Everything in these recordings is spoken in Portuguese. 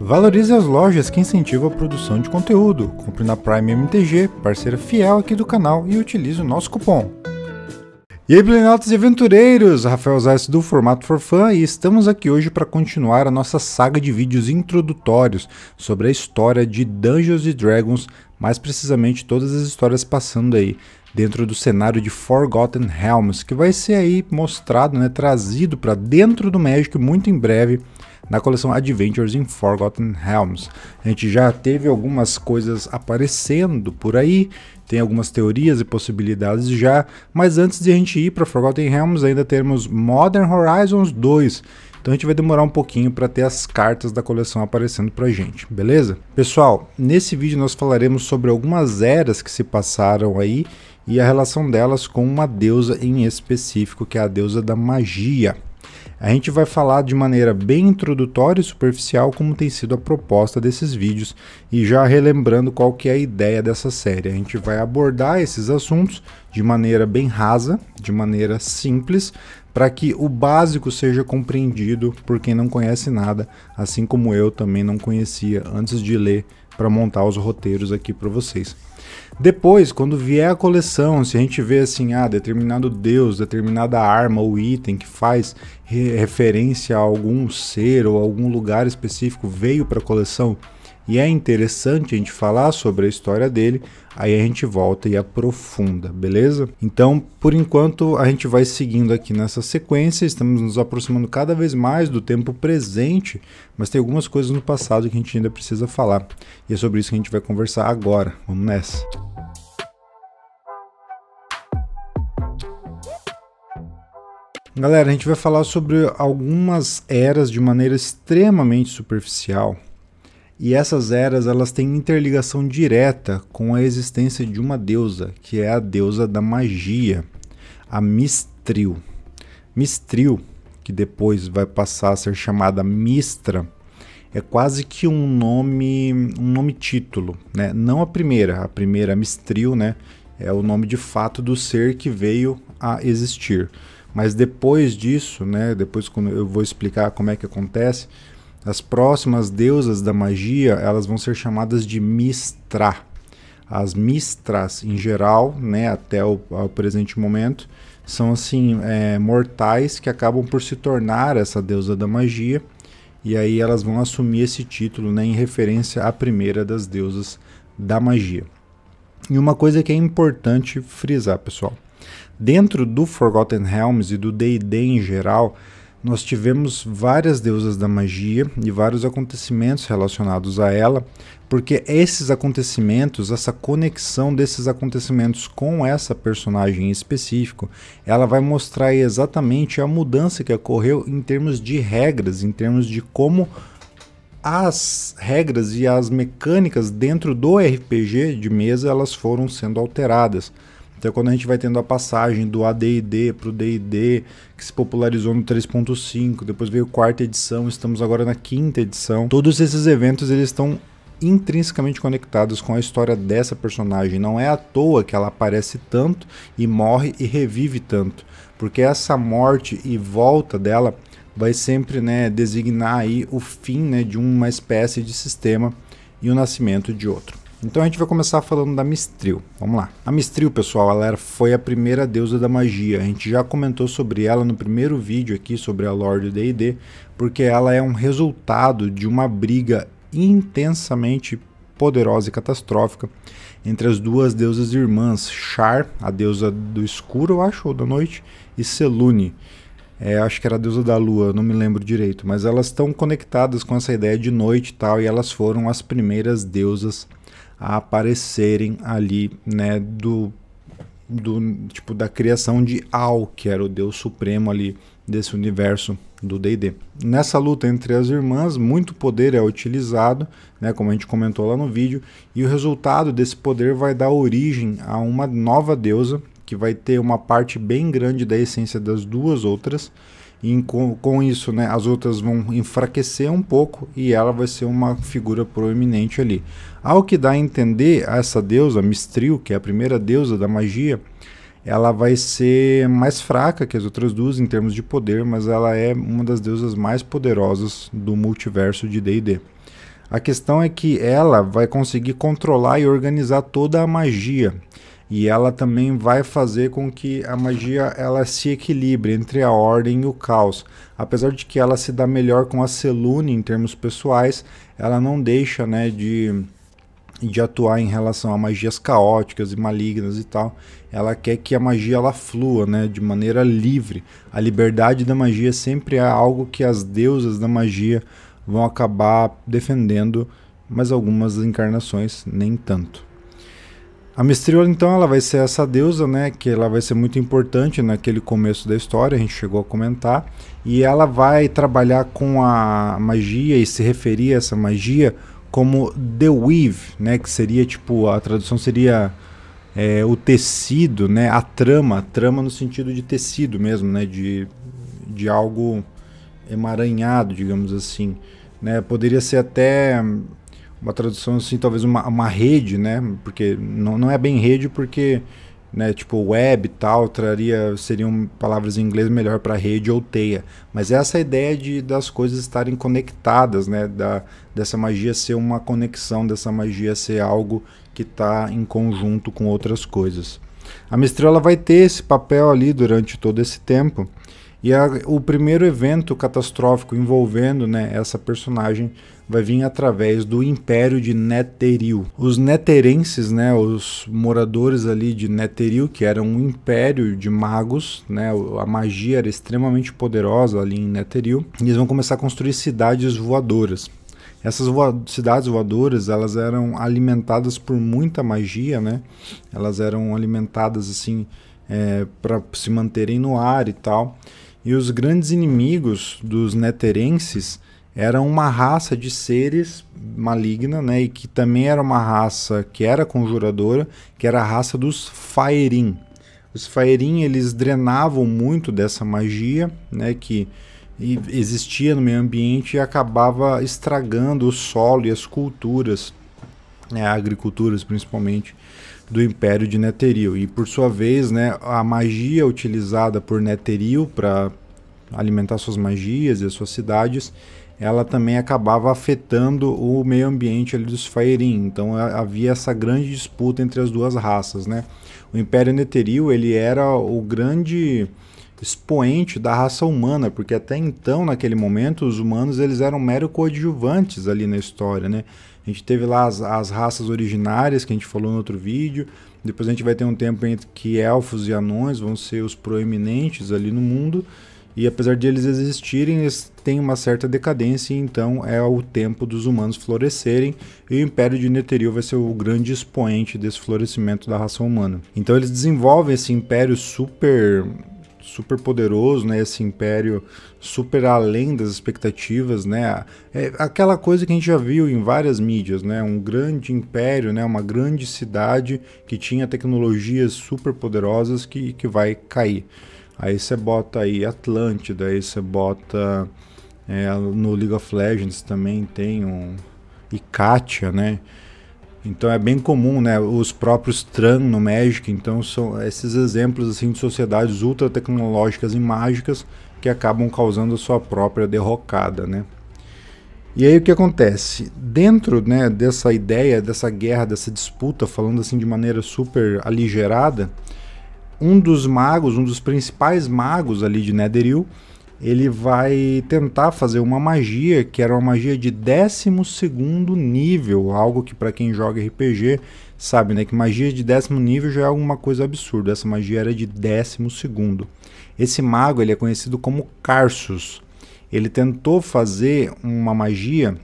Valorize as lojas que incentivam a produção de conteúdo. Compre na Prime MTG, parceira fiel aqui do canal, e utilize o nosso cupom. E aí, Plenautas e Aventureiros! Rafael Zayas do Formato For Fun e estamos aqui hoje para continuar a nossa saga de vídeos introdutórios sobre a história de Dungeons Dragons, mais precisamente todas as histórias passando aí dentro do cenário de Forgotten Realms, que vai ser aí mostrado, né, trazido para dentro do Magic muito em breve na coleção Adventures in Forgotten Realms. A gente já teve algumas coisas aparecendo por aí, tem algumas teorias e possibilidades já, mas antes de a gente ir para Forgotten Realms, ainda temos Modern Horizons 2. Então a gente vai demorar um pouquinho para ter as cartas da coleção aparecendo a gente, beleza? Pessoal, nesse vídeo nós falaremos sobre algumas eras que se passaram aí e a relação delas com uma deusa em específico, que é a deusa da magia. A gente vai falar de maneira bem introdutória e superficial como tem sido a proposta desses vídeos e já relembrando qual que é a ideia dessa série. A gente vai abordar esses assuntos de maneira bem rasa, de maneira simples, para que o básico seja compreendido por quem não conhece nada, assim como eu também não conhecia antes de ler para montar os roteiros aqui para vocês. Depois, quando vier a coleção, se a gente vê assim, ah, determinado deus, determinada arma ou item que faz referência a algum ser ou algum lugar específico veio para a coleção e é interessante a gente falar sobre a história dele, aí a gente volta e aprofunda, beleza? Então, por enquanto, a gente vai seguindo aqui nessa sequência, estamos nos aproximando cada vez mais do tempo presente, mas tem algumas coisas no passado que a gente ainda precisa falar. E é sobre isso que a gente vai conversar agora. Vamos nessa. Galera, a gente vai falar sobre algumas eras de maneira extremamente superficial. E essas eras, elas têm interligação direta com a existência de uma deusa, que é a deusa da magia, a Mistril. Mistril, que depois vai passar a ser chamada Mistra, é quase que um nome, um nome título, né? Não a primeira, a primeira Mistril, né? É o nome de fato do ser que veio a existir. Mas depois disso, né, depois quando eu vou explicar como é que acontece, as próximas deusas da magia, elas vão ser chamadas de Mistra. As Mistras, em geral, né, até o presente momento, são assim é, mortais que acabam por se tornar essa deusa da magia e aí elas vão assumir esse título né, em referência à primeira das deusas da magia. E uma coisa que é importante frisar, pessoal. Dentro do Forgotten Realms e do D&D em geral, nós tivemos várias deusas da magia e vários acontecimentos relacionados a ela, porque esses acontecimentos, essa conexão desses acontecimentos com essa personagem em específico, ela vai mostrar exatamente a mudança que ocorreu em termos de regras, em termos de como as regras e as mecânicas dentro do RPG de mesa elas foram sendo alteradas. Então, quando a gente vai tendo a passagem do AD&D para o D&D, que se popularizou no 3.5, depois veio a quarta edição, estamos agora na quinta edição. Todos esses eventos eles estão intrinsecamente conectados com a história dessa personagem. Não é à toa que ela aparece tanto e morre e revive tanto, porque essa morte e volta dela vai sempre né, designar aí o fim né, de uma espécie de sistema e o nascimento de outro. Então a gente vai começar falando da Mistril. Vamos lá. A Mistril, pessoal, ela foi a primeira deusa da magia. A gente já comentou sobre ela no primeiro vídeo aqui sobre a Lorde D&D, porque ela é um resultado de uma briga intensamente poderosa e catastrófica entre as duas deusas irmãs, Char, a deusa do escuro, eu acho, ou da noite, e Selune, é, acho que era a deusa da lua, não me lembro direito, mas elas estão conectadas com essa ideia de noite e tal, e elas foram as primeiras deusas a aparecerem ali, né, do, do tipo da criação de Al, que era o deus supremo ali desse universo do D&D. Nessa luta entre as irmãs, muito poder é utilizado, né, como a gente comentou lá no vídeo, e o resultado desse poder vai dar origem a uma nova deusa que vai ter uma parte bem grande da essência das duas outras. E com, com isso, né, as outras vão enfraquecer um pouco e ela vai ser uma figura proeminente ali. Ao que dá a entender, essa deusa, Mistril, que é a primeira deusa da magia, ela vai ser mais fraca que as outras duas em termos de poder, mas ela é uma das deusas mais poderosas do multiverso de D&D. A questão é que ela vai conseguir controlar e organizar toda a magia. E ela também vai fazer com que a magia ela se equilibre entre a ordem e o caos. Apesar de que ela se dá melhor com a Selune em termos pessoais, ela não deixa né, de de atuar em relação a magias caóticas e malignas e tal. Ela quer que a magia ela flua, né, de maneira livre. A liberdade da magia sempre é algo que as deusas da magia vão acabar defendendo, mas algumas encarnações nem tanto. A Mistriola então ela vai ser essa deusa, né, que ela vai ser muito importante naquele começo da história, a gente chegou a comentar, e ela vai trabalhar com a magia e se referir a essa magia como The Weave, né? Que seria tipo, a tradução seria é, o tecido, né? A trama, a trama no sentido de tecido mesmo, né? De, de algo emaranhado, digamos assim. Né? Poderia ser até uma tradução assim, talvez uma, uma rede, né? Porque não, não é bem rede, porque né, tipo web e tal, traria, seriam palavras em inglês melhor para rede ou teia. Mas essa é ideia de das coisas estarem conectadas, né, da, dessa magia ser uma conexão, dessa magia ser algo que está em conjunto com outras coisas. A Mistrela vai ter esse papel ali durante todo esse tempo. E a, o primeiro evento catastrófico envolvendo né, essa personagem vai vir através do Império de Neteril. Os neterenses, né, os moradores ali de Neteril, que era um império de magos, né, a magia era extremamente poderosa ali em Neteril, eles vão começar a construir cidades voadoras. Essas voa cidades voadoras, elas eram alimentadas por muita magia, né? Elas eram alimentadas assim é, para se manterem no ar e tal. E os grandes inimigos dos neterenses era uma raça de seres maligna, né? E que também era uma raça que era conjuradora, que era a raça dos Faerim. Os Faerim, eles drenavam muito dessa magia, né? Que existia no meio ambiente e acabava estragando o solo e as culturas, né? Agriculturas, principalmente, do Império de Netheril. E, por sua vez, né? A magia utilizada por Netheril para alimentar suas magias e as suas cidades ela também acabava afetando o meio ambiente ali dos Faerim. Então havia essa grande disputa entre as duas raças, né? O Império Neteril, ele era o grande expoente da raça humana, porque até então, naquele momento, os humanos eles eram mero coadjuvantes ali na história, né? A gente teve lá as, as raças originárias que a gente falou no outro vídeo, depois a gente vai ter um tempo em que elfos e anões vão ser os proeminentes ali no mundo, e apesar de eles existirem, eles têm uma certa decadência, então é o tempo dos humanos florescerem, e o Império de Neterio vai ser o grande expoente desse florescimento da raça humana. Então eles desenvolvem esse império super super poderoso, né? Esse império super além das expectativas, né? É aquela coisa que a gente já viu em várias mídias, né? Um grande império, né? Uma grande cidade que tinha tecnologias super poderosas que, que vai cair. Aí você bota aí Atlântida, aí você bota é, no League of Legends também tem um Icatia, né? Então é bem comum, né? Os próprios Tran no Magic, então são esses exemplos assim de sociedades ultra tecnológicas e mágicas que acabam causando a sua própria derrocada, né? E aí o que acontece? Dentro né, dessa ideia, dessa guerra, dessa disputa, falando assim de maneira super aligerada, um dos magos, um dos principais magos ali de Netheril, ele vai tentar fazer uma magia que era uma magia de 12 nível, algo que para quem joga RPG sabe, né, que magia de décimo nível já é alguma coisa absurda. Essa magia era de décimo segundo. Esse mago, ele é conhecido como Carsus. Ele tentou fazer uma magia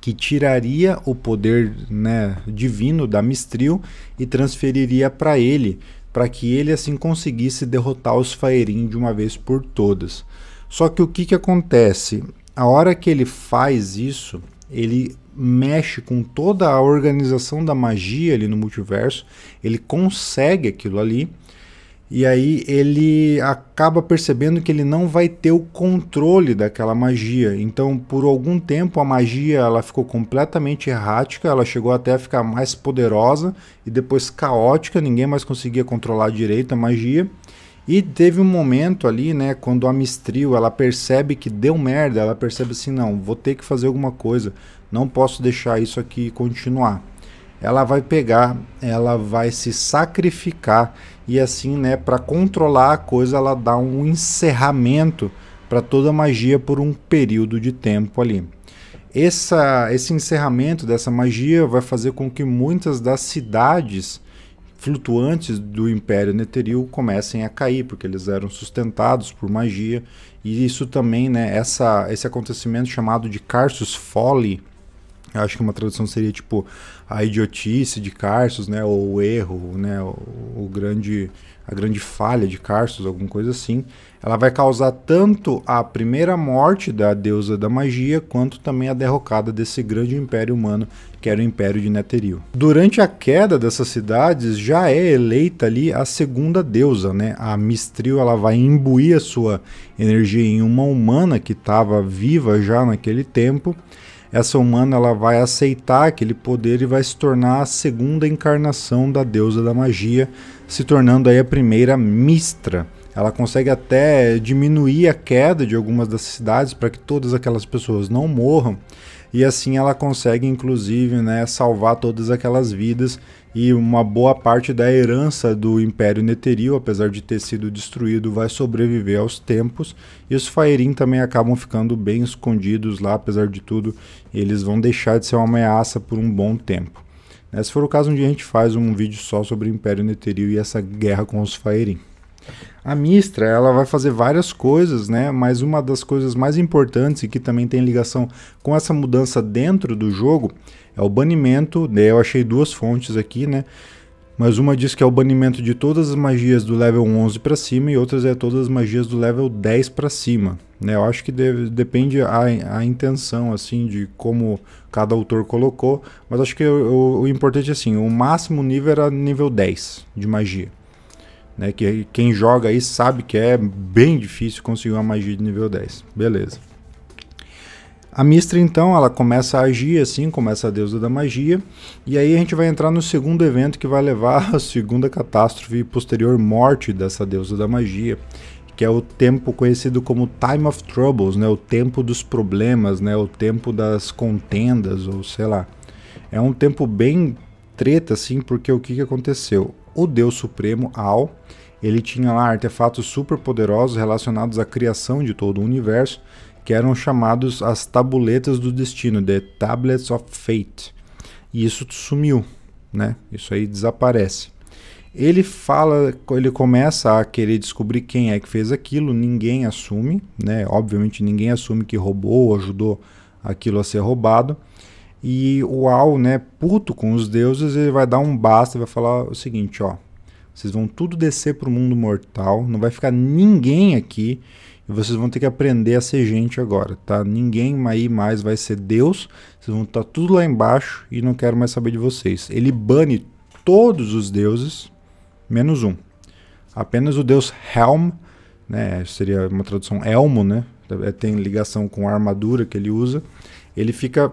que tiraria o poder né, divino da Mistril e transferiria para ele, para que ele assim conseguisse derrotar os Faerim de uma vez por todas. Só que o que, que acontece? A hora que ele faz isso, ele mexe com toda a organização da magia ali no multiverso, ele consegue aquilo ali, e aí ele acaba percebendo que ele não vai ter o controle daquela magia. Então, por algum tempo a magia ela ficou completamente errática, ela chegou até a ficar mais poderosa e depois caótica, ninguém mais conseguia controlar direito a magia. E teve um momento ali, né, quando a Mistrio ela percebe que deu merda, ela percebe assim, não, vou ter que fazer alguma coisa, não posso deixar isso aqui continuar ela vai pegar, ela vai se sacrificar e assim, né, para controlar a coisa, ela dá um encerramento para toda a magia por um período de tempo ali. Essa, esse encerramento dessa magia vai fazer com que muitas das cidades flutuantes do Império Neteril comecem a cair, porque eles eram sustentados por magia. E isso também, né, essa, esse acontecimento chamado de Carsus Folly, eu acho que uma tradução seria tipo a idiotice de Carsos, né, ou o erro, né, o, o grande a grande falha de Carsos, alguma coisa assim, ela vai causar tanto a primeira morte da deusa da magia, quanto também a derrocada desse grande império humano, que era o Império de Netheril. Durante a queda dessas cidades, já é eleita ali a segunda deusa, né? A Mistril, ela vai imbuir a sua energia em uma humana que estava viva já naquele tempo, essa humana ela vai aceitar aquele poder e vai se tornar a segunda encarnação da deusa da magia, se tornando aí a primeira Mistra. Ela consegue até diminuir a queda de algumas das cidades para que todas aquelas pessoas não morram. E assim ela consegue, inclusive, né, salvar todas aquelas vidas e uma boa parte da herança do Império Neterio, apesar de ter sido destruído, vai sobreviver aos tempos. E os Faerim também acabam ficando bem escondidos lá, apesar de tudo, eles vão deixar de ser uma ameaça por um bom tempo. Né, se for o caso, um dia a gente faz um vídeo só sobre o Império Neterio e essa guerra com os Faerim. A Mistra, ela vai fazer várias coisas, né? Mas uma das coisas mais importantes e que também tem ligação com essa mudança dentro do jogo é o banimento. Né? Eu achei duas fontes aqui, né? Mas uma diz que é o banimento de todas as magias do level 11 para cima e outras é todas as magias do level 10 para cima. Né? Eu acho que deve, depende a, a intenção, assim, de como cada autor colocou. Mas acho que o, o, importante é assim, o máximo nível era nível 10 de magia. Né, que quem joga aí sabe que é bem difícil conseguir uma magia de nível 10. Beleza. A Mistra então, ela começa a agir assim, começa a deusa da magia, e aí a gente vai entrar no segundo evento que vai levar à segunda catástrofe e posterior morte dessa deusa da magia, que é o tempo conhecido como Time of Troubles, né, o tempo dos problemas, né, o tempo das contendas ou sei lá. É um tempo bem treta assim, porque o que, que aconteceu? o Deus Supremo, Al. Ele tinha lá artefatos super poderosos relacionados à criação de todo o universo, que eram chamados as Tabuletas do Destino, The Tablets of Fate. E isso sumiu, né? Isso aí desaparece. Ele fala, ele começa a querer descobrir quem é que fez aquilo, ninguém assume, né? Obviamente ninguém assume que roubou ou ajudou aquilo a ser roubado. E o Al, né, puto com os deuses, ele vai dar um basta e vai falar o seguinte, ó. Vocês vão tudo descer para o mundo mortal, não vai ficar ninguém aqui e vocês vão ter que aprender a ser gente agora, tá? Ninguém aí mais vai ser Deus, vocês vão estar tá tudo lá embaixo e não quero mais saber de vocês. Ele bane todos os deuses, menos um. Apenas o deus Helm, né? Seria uma tradução Elmo, né? É, tem ligação com a armadura que ele usa. Ele fica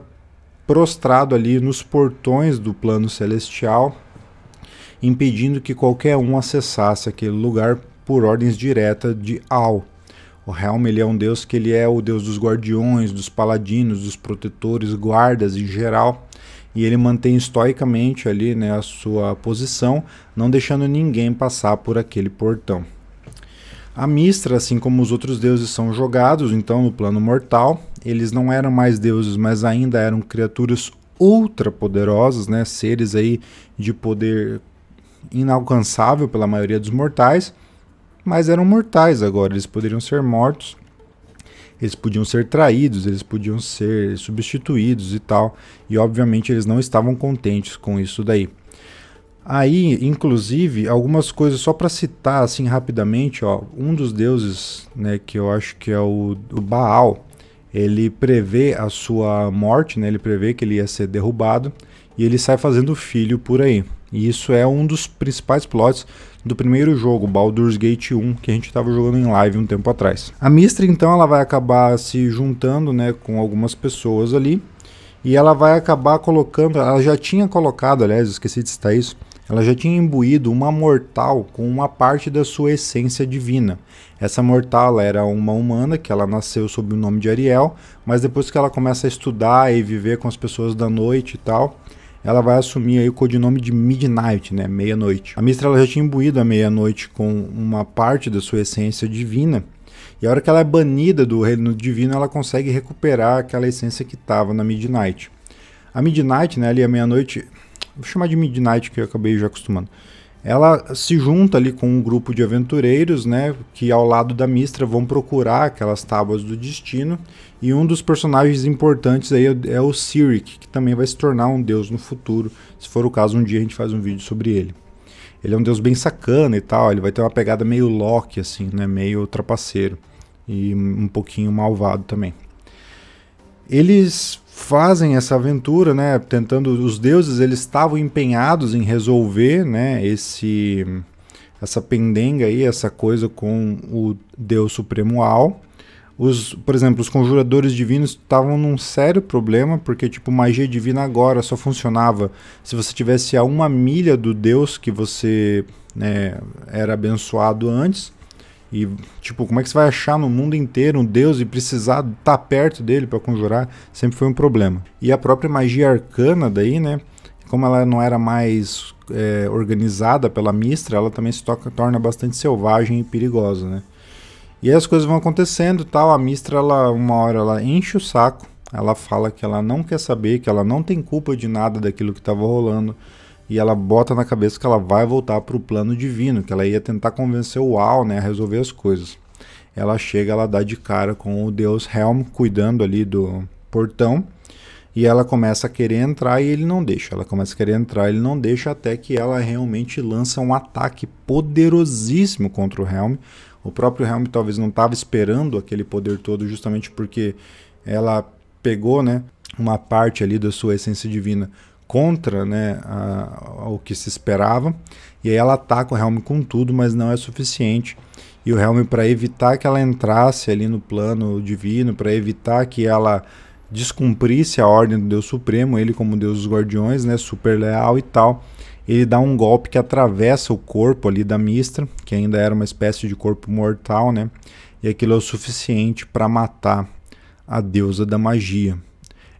prostrado ali nos portões do plano celestial, impedindo que qualquer um acessasse aquele lugar por ordens diretas de Al. O Helm ele é um deus que ele é o deus dos guardiões, dos paladinos, dos protetores, guardas em geral, e ele mantém estoicamente ali né, a sua posição, não deixando ninguém passar por aquele portão. A Mistra, assim como os outros deuses, são jogados então no plano mortal. Eles não eram mais deuses, mas ainda eram criaturas ultra poderosas, né? Seres aí de poder inalcançável pela maioria dos mortais, mas eram mortais agora. Eles poderiam ser mortos, eles podiam ser traídos, eles podiam ser substituídos e tal. E obviamente eles não estavam contentes com isso daí. Aí, inclusive, algumas coisas só para citar assim rapidamente, ó, um dos deuses, né, que eu acho que é o, o Baal, ele prevê a sua morte, né? Ele prevê que ele ia ser derrubado e ele sai fazendo filho por aí. E isso é um dos principais plots do primeiro jogo, Baldur's Gate 1, que a gente estava jogando em live um tempo atrás. A Mistra então ela vai acabar se juntando, né, com algumas pessoas ali, e ela vai acabar colocando, ela já tinha colocado, aliás, esqueci de citar isso, ela já tinha imbuído uma mortal com uma parte da sua essência divina. Essa mortal era uma humana que ela nasceu sob o nome de Ariel, mas depois que ela começa a estudar e viver com as pessoas da noite e tal, ela vai assumir aí o codinome de Midnight, né, meia-noite. A Mistra ela já tinha imbuído a meia-noite com uma parte da sua essência divina, e a hora que ela é banida do reino divino, ela consegue recuperar aquela essência que estava na Midnight. A Midnight, né, ali a meia-noite, Vou chamar de Midnight, que eu acabei já acostumando. Ela se junta ali com um grupo de aventureiros, né? Que ao lado da Mistra vão procurar aquelas tábuas do destino. E um dos personagens importantes aí é, é o Sirik, que também vai se tornar um deus no futuro. Se for o caso, um dia a gente faz um vídeo sobre ele. Ele é um deus bem sacana e tal, ele vai ter uma pegada meio Loki, assim, né? Meio trapaceiro. E um pouquinho malvado também. Eles fazem essa aventura, né? Tentando os deuses, eles estavam empenhados em resolver, né? Esse essa pendenga aí, essa coisa com o Deus Supremo Al. Os, por exemplo, os conjuradores divinos estavam num sério problema, porque tipo, magia divina agora só funcionava se você tivesse a uma milha do Deus que você né, era abençoado antes. E, tipo, como é que você vai achar no mundo inteiro um deus e precisar estar tá perto dele para conjurar? Sempre foi um problema. E a própria magia arcana daí, né? Como ela não era mais é, organizada pela Mistra, ela também se toca, torna bastante selvagem e perigosa, né? E aí as coisas vão acontecendo tal. A Mistra, ela, uma hora, ela enche o saco. Ela fala que ela não quer saber, que ela não tem culpa de nada daquilo que estava rolando e ela bota na cabeça que ela vai voltar para o plano divino, que ela ia tentar convencer o Al né, a resolver as coisas. Ela chega, ela dá de cara com o deus Helm cuidando ali do portão e ela começa a querer entrar e ele não deixa. Ela começa a querer entrar, ele não deixa até que ela realmente lança um ataque poderosíssimo contra o Helm. O próprio Helm talvez não estava esperando aquele poder todo justamente porque ela pegou, né, uma parte ali da sua essência divina contra né, a, que se esperava. E aí ela ataca o Helm com tudo, mas não é suficiente. E o Helm, para evitar que ela entrasse ali no plano divino, para evitar que ela descumprisse a ordem do Deus Supremo, ele como Deus dos Guardiões, né, super leal e tal, ele dá um golpe que atravessa o corpo ali da Mistra, que ainda era uma espécie de corpo mortal, né? E aquilo é o suficiente para matar a deusa da magia.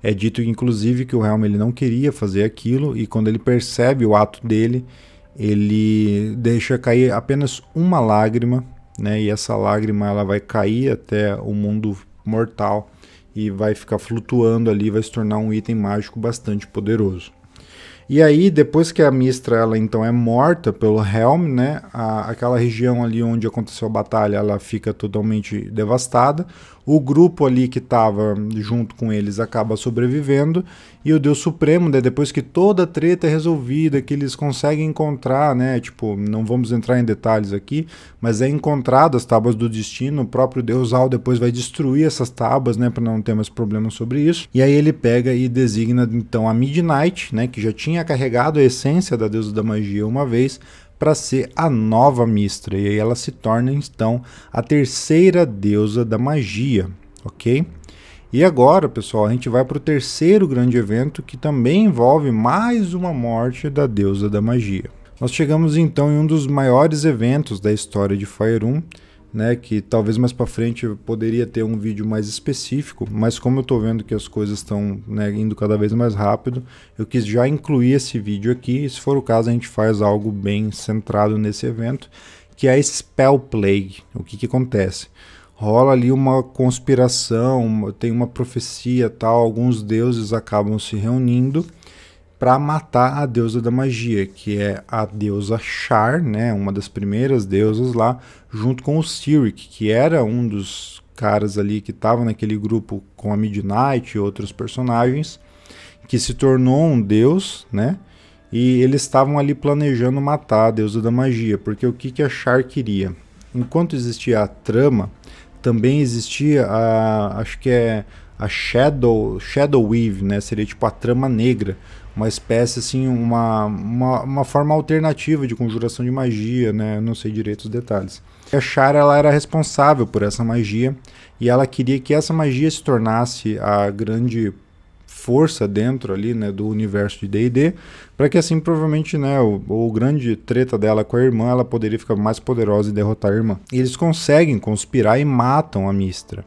É dito inclusive que o Helm ele não queria fazer aquilo e quando ele percebe o ato dele, ele deixa cair apenas uma lágrima, né? E essa lágrima ela vai cair até o mundo mortal e vai ficar flutuando ali, vai se tornar um item mágico bastante poderoso. E aí, depois que a Mistra ela então é morta pelo Helm, né? A, aquela região ali onde aconteceu a batalha, ela fica totalmente devastada o grupo ali que estava junto com eles acaba sobrevivendo e o Deus Supremo, né, depois que toda a treta é resolvida, que eles conseguem encontrar, né, tipo, não vamos entrar em detalhes aqui, mas é encontrado as tábuas do destino, o próprio Deus Al depois vai destruir essas tábuas, né, para não ter mais problemas sobre isso. E aí ele pega e designa então a Midnight, né, que já tinha carregado a essência da deusa da magia uma vez, para ser a nova Mistra. E aí ela se torna então a terceira deusa da magia, ok? E agora, pessoal, a gente vai para o terceiro grande evento que também envolve mais uma morte da deusa da magia. Nós chegamos então em um dos maiores eventos da história de Fire 1, né, que talvez mais para frente eu poderia ter um vídeo mais específico, mas como eu estou vendo que as coisas estão né, indo cada vez mais rápido, eu quis já incluir esse vídeo aqui, e se for o caso a gente faz algo bem centrado nesse evento, que é Spell Plague. O que que acontece? Rola ali uma conspiração, tem uma profecia tal, alguns deuses acabam se reunindo para matar a deusa da magia, que é a deusa Char, né, uma das primeiras deusas lá, junto com o Sirik, que era um dos caras ali que estava naquele grupo com a Midnight e outros personagens, que se tornou um deus, né? E eles estavam ali planejando matar a deusa da magia, porque o que, que a Char queria? Enquanto existia a trama, também existia a. acho que é a Shadow, Shadow Weave, né? Seria tipo a trama negra uma espécie assim, uma, uma, uma, forma alternativa de conjuração de magia, né? Eu não sei direito os detalhes. A Shara ela era responsável por essa magia e ela queria que essa magia se tornasse a grande força dentro ali, né, do universo de D&D, para que assim provavelmente, né, o, o, grande treta dela com a irmã, ela poderia ficar mais poderosa e derrotar a irmã. E eles conseguem conspirar e matam a Mistra.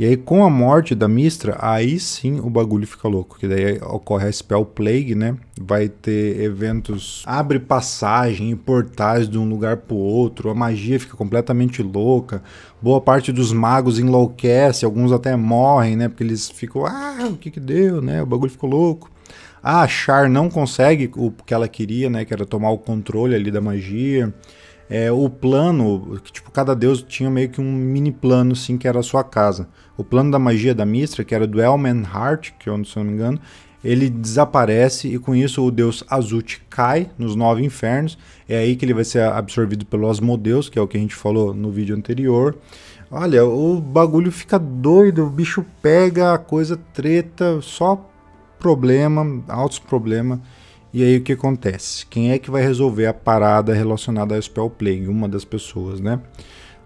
E aí, com a morte da Mistra, aí sim o bagulho fica louco. Que daí ocorre a Spell Plague, né? Vai ter eventos. Abre passagem e portais de um lugar pro outro. A magia fica completamente louca. Boa parte dos magos enlouquece. Alguns até morrem, né? Porque eles ficam. Ah, o que que deu, né? O bagulho ficou louco. Ah, a Char não consegue o que ela queria, né? Que era tomar o controle ali da magia. É, o plano, tipo, cada deus tinha meio que um mini plano, sim que era a sua casa. O plano da magia da Mistra, que era do Elmen Heart, que eu, se não me engano, ele desaparece e com isso o deus Azut cai nos nove infernos. É aí que ele vai ser absorvido pelo Asmodeus, que é o que a gente falou no vídeo anterior. Olha, o bagulho fica doido, o bicho pega a coisa treta, só problema, altos problemas. E aí o que acontece? Quem é que vai resolver a parada relacionada ao Spell Plague? Uma das pessoas, né?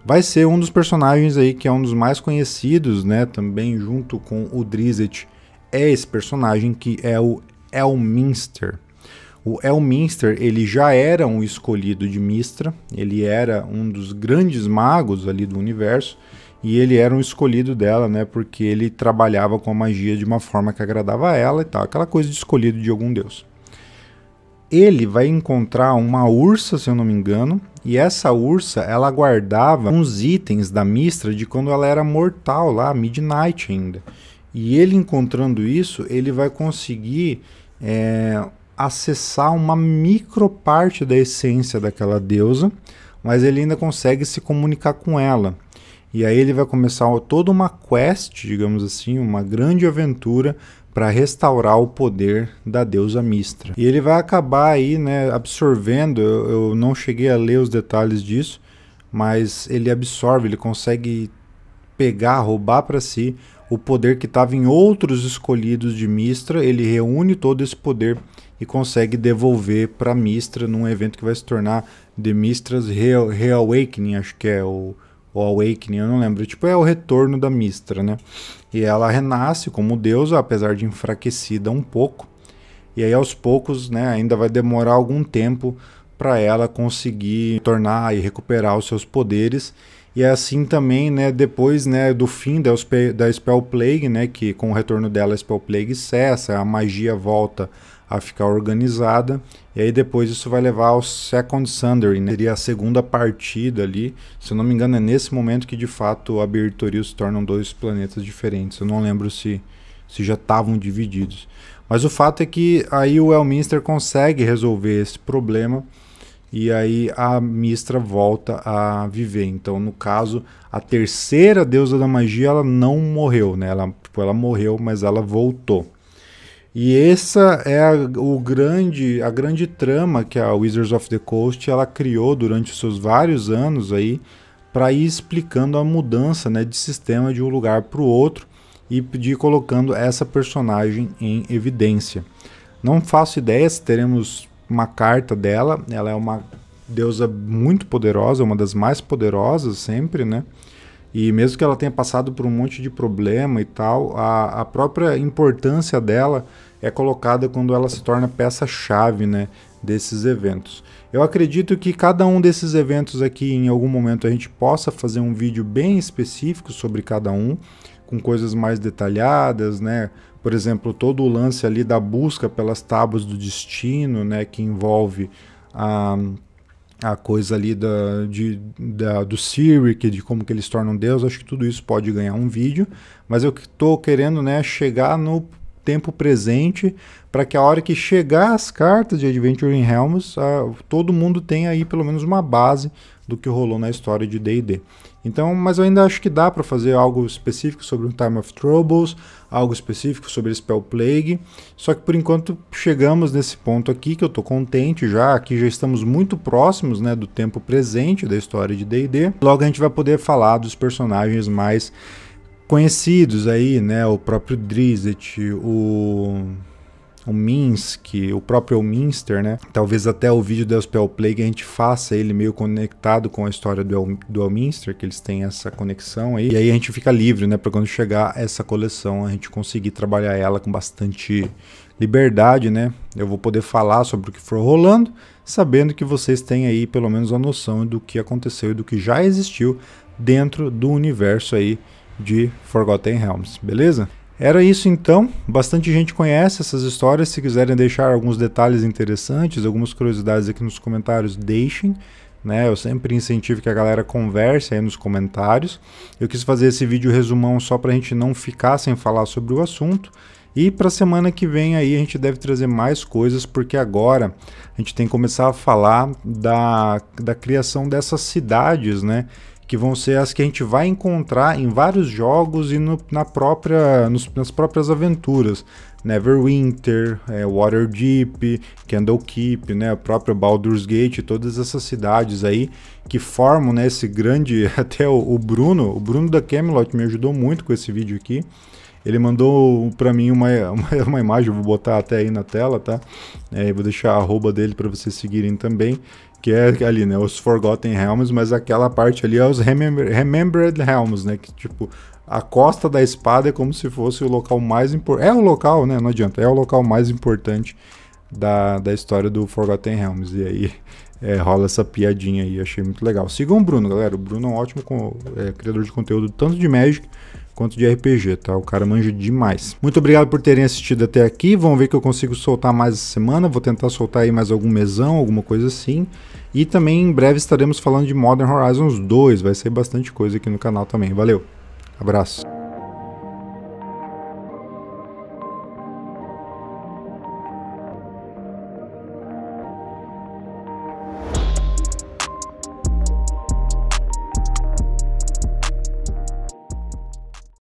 vai ser um dos personagens aí que é um dos mais conhecidos, né? Também junto com o Drizzt é esse personagem que é o Elminster. O Elminster, ele já era um escolhido de Mistra, ele era um dos grandes magos ali do universo e ele era um escolhido dela, né? Porque ele trabalhava com a magia de uma forma que agradava a ela e tal, aquela coisa de escolhido de algum deus ele vai encontrar uma ursa, se eu não me engano, e essa ursa ela guardava uns itens da Mistra de quando ela era mortal lá, Midnight ainda. E ele encontrando isso, ele vai conseguir é, acessar uma micro parte da essência daquela deusa, mas ele ainda consegue se comunicar com ela. E aí ele vai começar toda uma quest, digamos assim, uma grande aventura para restaurar o poder da deusa Mistra. E ele vai acabar aí, né, absorvendo, eu, eu não cheguei a ler os detalhes disso, mas ele absorve, ele consegue pegar, roubar para si o poder que estava em outros escolhidos de Mistra, ele reúne todo esse poder e consegue devolver para Mistra num evento que vai se tornar The Mistra's Reawakening, acho que é o ou Awakening, eu não lembro. Tipo, é o retorno da Mistra, né? E ela renasce como deusa, apesar de enfraquecida um pouco. E aí, aos poucos, né, ainda vai demorar algum tempo para ela conseguir tornar e recuperar os seus poderes e é assim também, né, depois né, do fim da, da Spell Plague, né, que com o retorno dela a Spell Plague cessa, a magia volta a ficar organizada. E aí depois isso vai levar ao Second Sundering, né? seria a segunda partida ali. Se eu não me engano, é nesse momento que de fato a Beritorio se tornam dois planetas diferentes. Eu não lembro se, se já estavam divididos. Mas o fato é que aí o Elminster consegue resolver esse problema e aí a Mistra volta a viver. Então, no caso, a terceira deusa da magia ela não morreu, né? Ela, tipo, ela morreu, mas ela voltou. E essa é a, o grande, a grande trama que a Wizards of the Coast ela criou durante os seus vários anos aí para ir explicando a mudança né, de sistema de um lugar para o outro e de colocando essa personagem em evidência. Não faço ideia se teremos uma carta dela. Ela é uma deusa muito poderosa, uma das mais poderosas sempre, né? E mesmo que ela tenha passado por um monte de problema e tal, a, a própria importância dela é colocada quando ela se torna peça-chave, né? Desses eventos. Eu acredito que cada um desses eventos aqui, em algum momento, a gente possa fazer um vídeo bem específico sobre cada um, com coisas mais detalhadas, né? por exemplo, todo o lance ali da busca pelas tábuas do destino, né, que envolve a, a coisa ali da, de, da, do Cyric, de como que eles tornam Deus, acho que tudo isso pode ganhar um vídeo, mas eu estou querendo né, chegar no tempo presente para que a hora que chegar as cartas de Adventure in Helms, a, todo mundo tenha aí pelo menos uma base do que rolou na história de D&D. Então, mas eu ainda acho que dá para fazer algo específico sobre o Time of Troubles, algo específico sobre Spell Plague. Só que por enquanto chegamos nesse ponto aqui que eu estou contente já, aqui já estamos muito próximos, né, do tempo presente da história de D&D. Logo a gente vai poder falar dos personagens mais conhecidos aí, né, o próprio Drizzt, o o Minsk, o próprio Minster, né? Talvez até o vídeo da Spell Plague a gente faça ele meio conectado com a história do, do Elminster, que eles têm essa conexão aí. E aí a gente fica livre, né? Para quando chegar essa coleção, a gente conseguir trabalhar ela com bastante liberdade, né? Eu vou poder falar sobre o que for rolando, sabendo que vocês têm aí pelo menos a noção do que aconteceu e do que já existiu dentro do universo aí de Forgotten Realms, beleza? Era isso então. Bastante gente conhece essas histórias. Se quiserem deixar alguns detalhes interessantes, algumas curiosidades aqui nos comentários, deixem. Né? Eu sempre incentivo que a galera converse aí nos comentários. Eu quis fazer esse vídeo resumão só para a gente não ficar sem falar sobre o assunto. E para a semana que vem aí a gente deve trazer mais coisas, porque agora a gente tem que começar a falar da, da criação dessas cidades, né? que vão ser as que a gente vai encontrar em vários jogos e no, na própria, nos, nas próprias aventuras. Neverwinter, é, Waterdeep, Candlekeep, né, a própria Baldur's Gate, todas essas cidades aí que formam né, esse grande. Até o, o Bruno, o Bruno da Camelot me ajudou muito com esse vídeo aqui. Ele mandou para mim uma, uma, uma, imagem, vou botar até aí na tela, tá? É, vou deixar a arroba dele para vocês seguirem também que é ali, né, os Forgotten Realms, mas aquela parte ali é os Remember, Remembered Realms, né, que tipo, a costa da espada é como se fosse o local mais importante, é o local, né, não adianta, é o local mais importante da, da história do Forgotten Realms, e aí é, rola essa piadinha aí, achei muito legal. Sigam o Bruno, galera, o Bruno é um ótimo é, criador de conteúdo, tanto de Magic quanto de RPG, tá? O cara manja demais. Muito obrigado por terem assistido até aqui, vamos ver que eu consigo soltar mais essa semana, vou tentar soltar aí mais algum mesão, alguma coisa assim. E também em breve estaremos falando de Modern Horizons 2, vai ser bastante coisa aqui no canal também. Valeu, abraço.